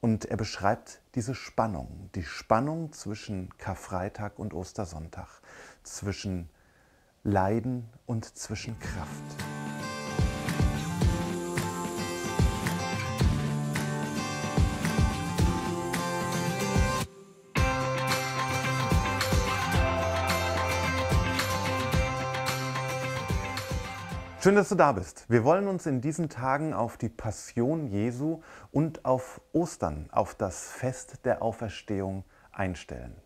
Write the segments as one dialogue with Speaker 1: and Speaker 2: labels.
Speaker 1: Und er beschreibt diese Spannung, die Spannung zwischen Karfreitag und Ostersonntag, zwischen Leiden und zwischen Kraft. Schön, dass du da bist. Wir wollen uns in diesen Tagen auf die Passion Jesu und auf Ostern, auf das Fest der Auferstehung einstellen.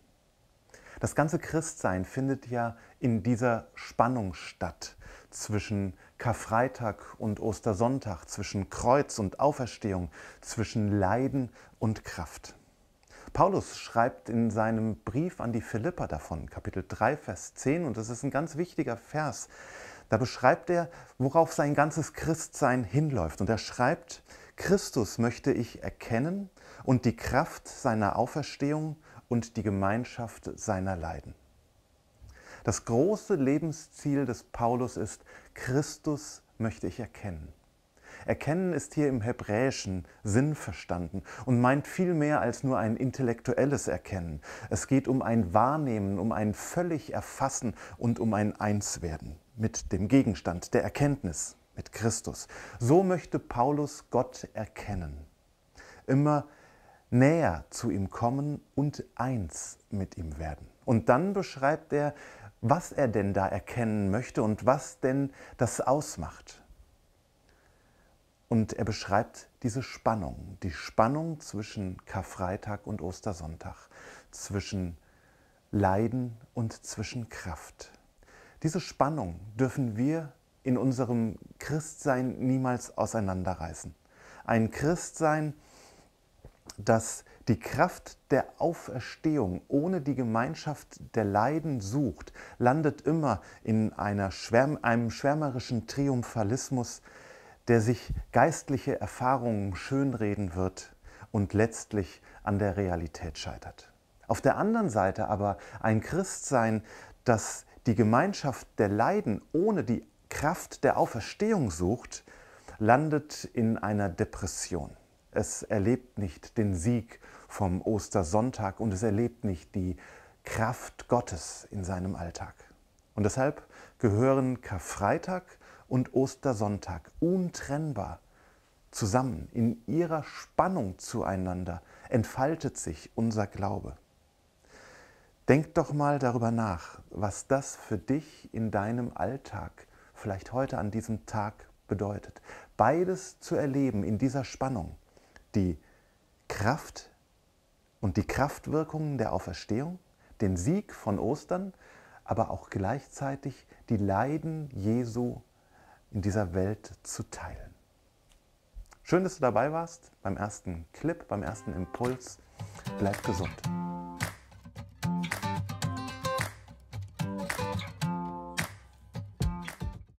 Speaker 1: Das ganze Christsein findet ja in dieser Spannung statt zwischen Karfreitag und Ostersonntag, zwischen Kreuz und Auferstehung, zwischen Leiden und Kraft. Paulus schreibt in seinem Brief an die Philippa davon, Kapitel 3, Vers 10, und das ist ein ganz wichtiger Vers, da beschreibt er, worauf sein ganzes Christsein hinläuft. Und er schreibt, Christus möchte ich erkennen und die Kraft seiner Auferstehung und die Gemeinschaft seiner Leiden. Das große Lebensziel des Paulus ist, Christus möchte ich erkennen. Erkennen ist hier im hebräischen Sinn verstanden und meint viel mehr als nur ein intellektuelles Erkennen. Es geht um ein Wahrnehmen, um ein völlig Erfassen und um ein Einswerden mit dem Gegenstand der Erkenntnis, mit Christus. So möchte Paulus Gott erkennen, immer näher zu ihm kommen und eins mit ihm werden. Und dann beschreibt er, was er denn da erkennen möchte und was denn das ausmacht. Und er beschreibt diese Spannung, die Spannung zwischen Karfreitag und Ostersonntag, zwischen Leiden und zwischen Kraft. Diese Spannung dürfen wir in unserem Christsein niemals auseinanderreißen. Ein Christsein, das die Kraft der Auferstehung ohne die Gemeinschaft der Leiden sucht, landet immer in Schwärm, einem schwärmerischen Triumphalismus, der sich geistliche Erfahrungen schönreden wird und letztlich an der Realität scheitert. Auf der anderen Seite aber ein Christsein, das die Gemeinschaft der Leiden ohne die Kraft der Auferstehung sucht, landet in einer Depression. Es erlebt nicht den Sieg vom Ostersonntag und es erlebt nicht die Kraft Gottes in seinem Alltag. Und deshalb gehören Karfreitag und Ostersonntag untrennbar zusammen. In ihrer Spannung zueinander entfaltet sich unser Glaube. Denk doch mal darüber nach, was das für dich in deinem Alltag vielleicht heute an diesem Tag bedeutet. Beides zu erleben in dieser Spannung, die Kraft und die Kraftwirkungen der Auferstehung, den Sieg von Ostern, aber auch gleichzeitig die Leiden Jesu in dieser Welt zu teilen. Schön, dass du dabei warst beim ersten Clip, beim ersten Impuls. Bleib gesund.